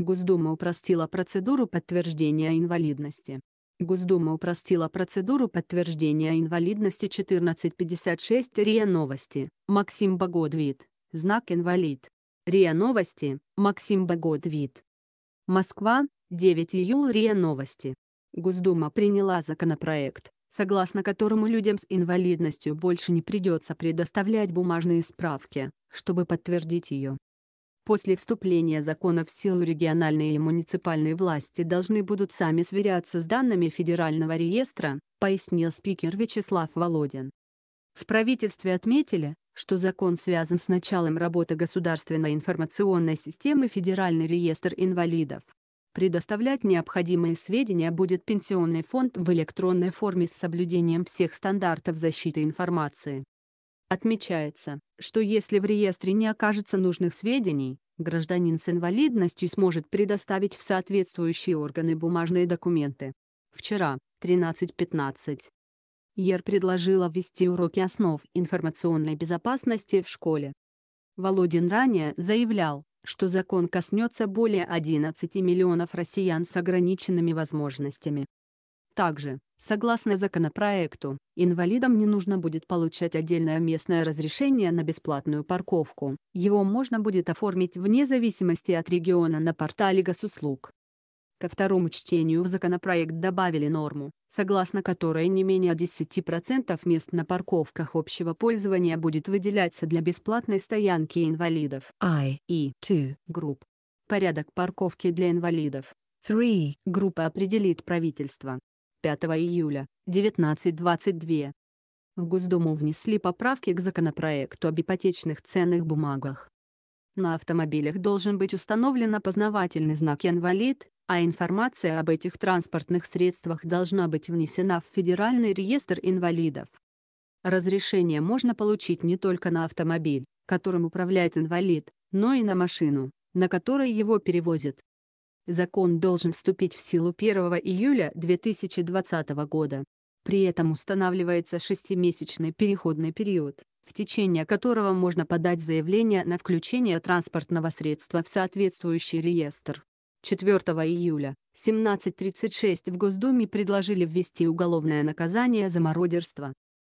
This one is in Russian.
Госдума упростила процедуру подтверждения инвалидности. Госдума упростила процедуру подтверждения инвалидности 1456 РИА Новости, Максим Богодвит, знак «Инвалид». РИА Новости, Максим Богодвит. Москва, 9 июля РИА Новости. Госдума приняла законопроект, согласно которому людям с инвалидностью больше не придется предоставлять бумажные справки, чтобы подтвердить ее после вступления закона в силу региональные и муниципальные власти должны будут сами сверяться с данными Федерального реестра, пояснил спикер Вячеслав Володин. В правительстве отметили, что закон связан с началом работы Государственной информационной системы Федеральный реестр инвалидов. Предоставлять необходимые сведения будет Пенсионный фонд в электронной форме с соблюдением всех стандартов защиты информации. Отмечается, что если в реестре не окажется нужных сведений, гражданин с инвалидностью сможет предоставить в соответствующие органы бумажные документы. Вчера, 13.15. ЕР предложила ввести уроки основ информационной безопасности в школе. Володин ранее заявлял, что закон коснется более 11 миллионов россиян с ограниченными возможностями. Также, согласно законопроекту, инвалидам не нужно будет получать отдельное местное разрешение на бесплатную парковку. Его можно будет оформить вне зависимости от региона на портале госуслуг. Ко второму чтению в законопроект добавили норму, согласно которой не менее 10% мест на парковках общего пользования будет выделяться для бесплатной стоянки инвалидов I и 2 групп. Порядок парковки для инвалидов 3 группа определит правительство. 5 июля, 19.22. В Госдуму внесли поправки к законопроекту об ипотечных ценных бумагах. На автомобилях должен быть установлен опознавательный знак «Инвалид», а информация об этих транспортных средствах должна быть внесена в Федеральный реестр инвалидов. Разрешение можно получить не только на автомобиль, которым управляет инвалид, но и на машину, на которой его перевозят. Закон должен вступить в силу 1 июля 2020 года. При этом устанавливается шестимесячный переходный период, в течение которого можно подать заявление на включение транспортного средства в соответствующий реестр. 4 июля 17.36 в Госдуме предложили ввести уголовное наказание за мародерство,